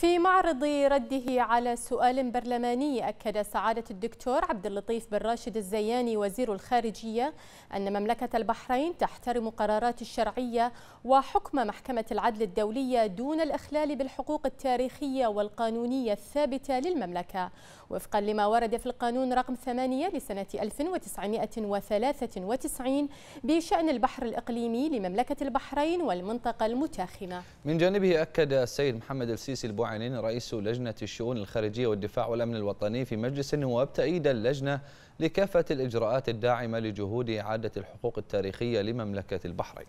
في معرض رده على سؤال برلماني أكد سعادة الدكتور عبد اللطيف بن راشد الزياني وزير الخارجية أن مملكة البحرين تحترم قرارات الشرعية وحكم محكمة العدل الدولية دون الإخلال بالحقوق التاريخية والقانونية الثابتة للمملكة وفقا لما ورد في القانون رقم 8 لسنة 1993 بشأن البحر الإقليمي لمملكة البحرين والمنطقة المتاخمة من جانبه أكد السيد محمد السيسي البوعي المعينين رئيس لجنة الشؤون الخارجية والدفاع والأمن الوطني في مجلس النواب تأييد اللجنة لكافة الإجراءات الداعمة لجهود إعادة الحقوق التاريخية لمملكة البحرين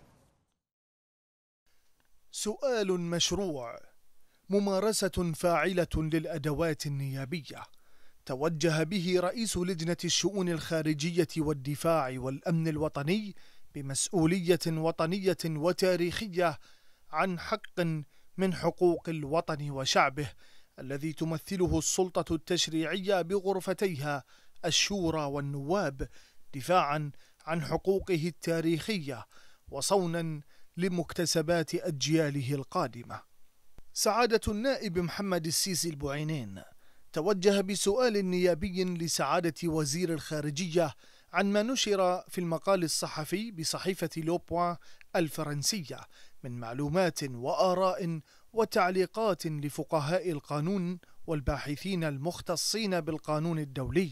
سؤال مشروع ممارسة فاعلة للأدوات النيابية توجه به رئيس لجنة الشؤون الخارجية والدفاع والأمن الوطني بمسؤولية وطنية وتاريخية عن حق من حقوق الوطن وشعبه الذي تمثله السلطة التشريعية بغرفتيها الشورى والنواب دفاعا عن حقوقه التاريخية وصونا لمكتسبات أجياله القادمة سعادة النائب محمد السيسي البعينين توجه بسؤال نيابي لسعادة وزير الخارجية عن ما نشر في المقال الصحفي بصحيفة لوبوان الفرنسية من معلومات وآراء وتعليقات لفقهاء القانون والباحثين المختصين بالقانون الدولي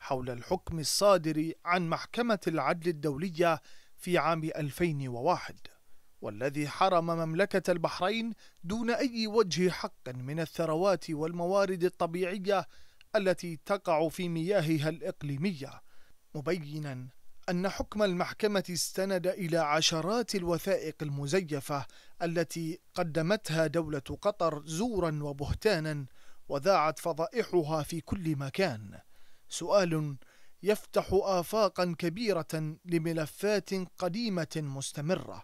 حول الحكم الصادر عن محكمة العدل الدولية في عام 2001 والذي حرم مملكة البحرين دون أي وجه حق من الثروات والموارد الطبيعية التي تقع في مياهها الإقليمية مبينا أن حكم المحكمة استند إلى عشرات الوثائق المزيفة التي قدمتها دولة قطر زورا وبهتانا وذاعت فضائحها في كل مكان. سؤال يفتح آفاقا كبيرة لملفات قديمة مستمرة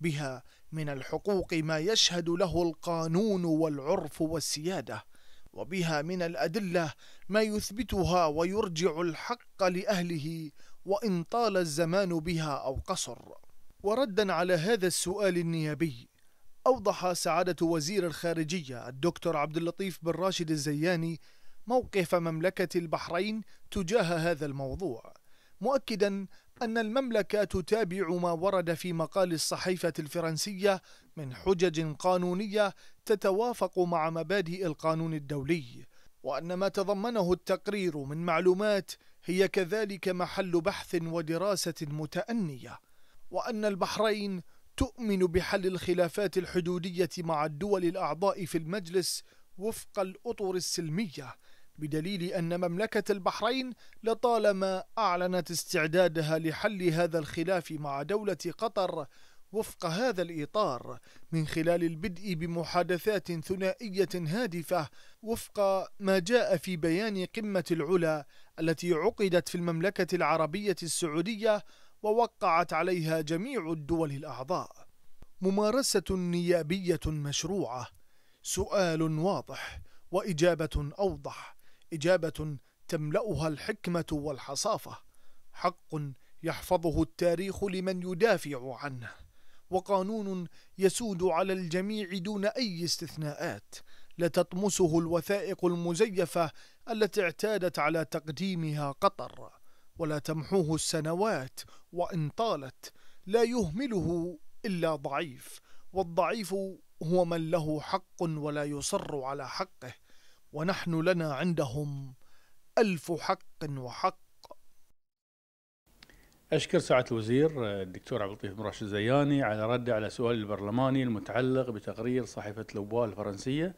بها من الحقوق ما يشهد له القانون والعرف والسياده وبها من الادله ما يثبتها ويرجع الحق لاهله وإن طال الزمان بها أو قصر وردا على هذا السؤال النيابي أوضح سعادة وزير الخارجية الدكتور عبد اللطيف بن راشد الزياني موقف مملكة البحرين تجاه هذا الموضوع مؤكدا أن المملكة تتابع ما ورد في مقال الصحيفة الفرنسية من حجج قانونية تتوافق مع مبادئ القانون الدولي وأن ما تضمنه التقرير من معلومات هي كذلك محل بحث ودراسة متأنية وأن البحرين تؤمن بحل الخلافات الحدودية مع الدول الأعضاء في المجلس وفق الأطر السلمية بدليل أن مملكة البحرين لطالما أعلنت استعدادها لحل هذا الخلاف مع دولة قطر وفق هذا الإطار من خلال البدء بمحادثات ثنائية هادفة وفق ما جاء في بيان قمة العلا التي عقدت في المملكة العربية السعودية ووقعت عليها جميع الدول الأعضاء ممارسة نيابية مشروعة سؤال واضح وإجابة أوضح إجابة تملأها الحكمة والحصافة حق يحفظه التاريخ لمن يدافع عنه وقانون يسود على الجميع دون أي استثناءات لتطمسه الوثائق المزيفة التي اعتادت على تقديمها قطر ولا تمحوه السنوات وإن طالت لا يهمله إلا ضعيف والضعيف هو من له حق ولا يصر على حقه ونحن لنا عندهم ألف حق وحق أشكر سعادة الوزير الدكتور عبد اللطيف بن راشد الزياني على رده على سؤالي البرلماني المتعلق بتقرير صحيفة لوبال الفرنسية.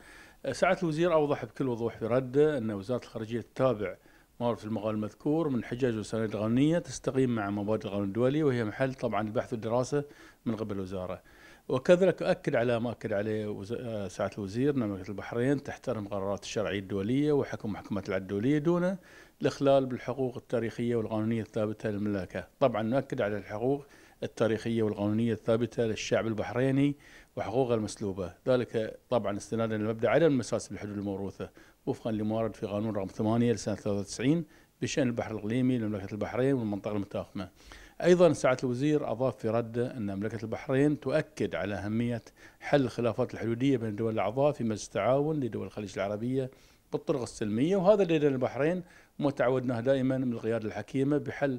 سعادة الوزير أوضح بكل وضوح في رده أن وزارة الخارجية تتابع ما في المقال المذكور من حجج وسند قانونية تستقيم مع مبادئ القانون الدولي وهي محل طبعا البحث والدراسة من قبل الوزارة. وكذلك أكد على ما أكد عليه سعادة الوزير أن مملكة البحرين تحترم قرارات الشرعية الدولية وحكم محكمة العدل الدولية دون الاخلال بالحقوق التاريخيه والقانونيه الثابته للملاكه، طبعا نؤكد على الحقوق التاريخيه والقانونيه الثابته للشعب البحريني وحقوقه المسلوبه، ذلك طبعا استنادا لمبدا عدم المساس بالحدود الموروثه وفقا ورد في قانون رقم 8 لسنه 93 بشان البحر الاقليمي لمملكه البحرين والمنطقه المتاخمه. ايضا سعاده الوزير اضاف في رده ان مملكه البحرين تؤكد على اهميه حل الخلافات الحدوديه بين الدول الاعضاء في مجلس التعاون لدول الخليج العربيه بالطرق السلميه وهذا اللي البحرين وتعودناه دائما من القيادة الحكيمة بحل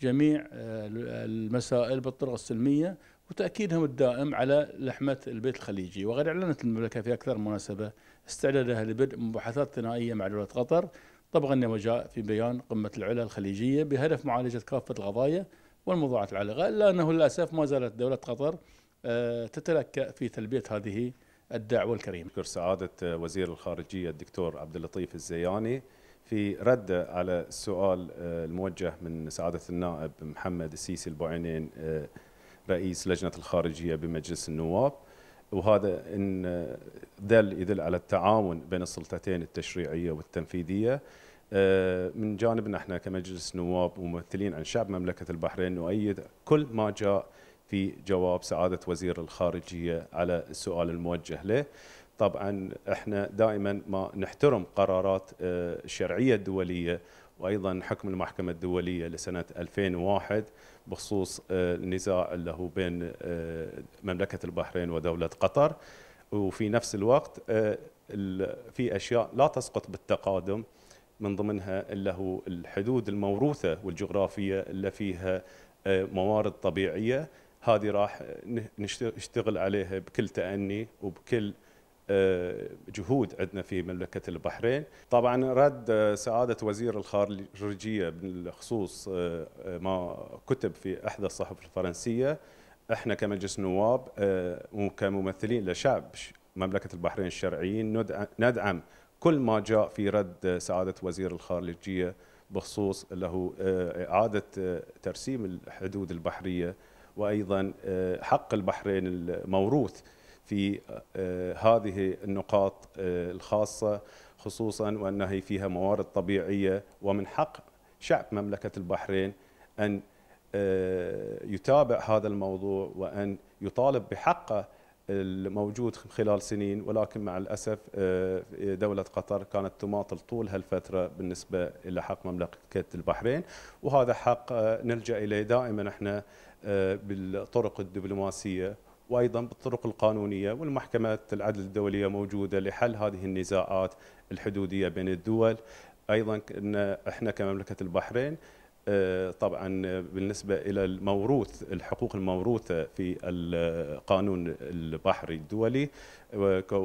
جميع آه، المسائل بالطرق السلمية وتأكيدهم الدائم على لحمة البيت الخليجي وقد أعلنت المملكة في أكثر مناسبة استعدادها لبدء مباحثات ثنائية مع دولة قطر طبقا لما جاء في بيان قمة العلا الخليجية بهدف معالجة كافة القضايا والموضوعات العالقة إلا أنه للأسف ما زالت دولة قطر آه، تتلكأ في تلبية هذه الدعوة الكريمة أشكر سعادة وزير الخارجية الدكتور عبد اللطيف الزياني في رد على السؤال آه، الموجه من سعادة النائب محمد السيسي البعينين آه، رئيس لجنة الخارجية بمجلس النواب وهذا إن آه، دل يدل على التعاون بين السلطتين التشريعية والتنفيذية من جانبنا احنا كمجلس نواب وممثلين عن شعب مملكة البحرين نؤيد كل ما جاء في جواب سعادة وزير الخارجية على السؤال الموجه له طبعا احنا دائما ما نحترم قرارات الشرعيه آه، الدوليه وايضا حكم المحكمه الدوليه لسنه 2001 بخصوص النزاع آه، اللي هو بين آه، مملكه البحرين ودوله قطر وفي نفس الوقت في اشياء لا تسقط بالتقادم من ضمنها اللي هو الحدود الموروثه والجغرافيه اللي فيها موارد طبيعيه هذه راح نشتغل عليها بكل تأني وبكل آه، جهود عندنا في مملكة البحرين طبعا رد سعادة وزير الخارجية بالخصوص آه، آه، ما كتب في إحدى الصحف الفرنسية احنا كمجلس نواب وكممثلين لشعب مملكة البحرين الشرعيين ندعم كل ما جاء في رد سعادة وزير الخارجية بخصوص له إعادة ترسيم الحدود البحرية وأيضا حق البحرين الموروث في آه، هذه النقاط آه، الخاصة خصوصا وأنها فيها موارد طبيعية ومن حق شعب مملكة البحرين أن آه، يتابع هذا الموضوع وأن يطالب بحقه الموجود خلال سنين ولكن مع الأسف دولة قطر كانت تماطل طول هالفترة بالنسبة إلى حق مملكة البحرين وهذا حق نلجأ إليه دائما احنا بالطرق الدبلوماسية وايضا بالطرق القانونيه والمحكمات العدل الدوليه موجوده لحل هذه النزاعات الحدوديه بين الدول ايضا احنا كمملكه البحرين آه، طبعا بالنسبه الى الموروث الحقوق الموروثه في القانون البحري الدولي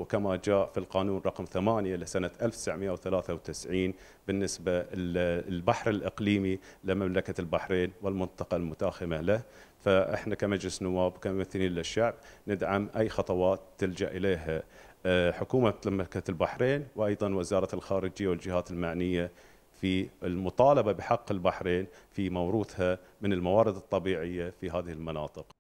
كما جاء في القانون رقم 8 لسنه 1993 بالنسبه للبحر الاقليمي لمملكه البحرين والمنطقه المتاخمه له فاحنا كمجلس نواب كممثلين للشعب ندعم اي خطوات تلجا اليها آه، حكومه مملكه البحرين وايضا وزاره الخارجيه والجهات المعنيه في المطالبه بحق البحرين في موروثها من الموارد الطبيعيه في هذه المناطق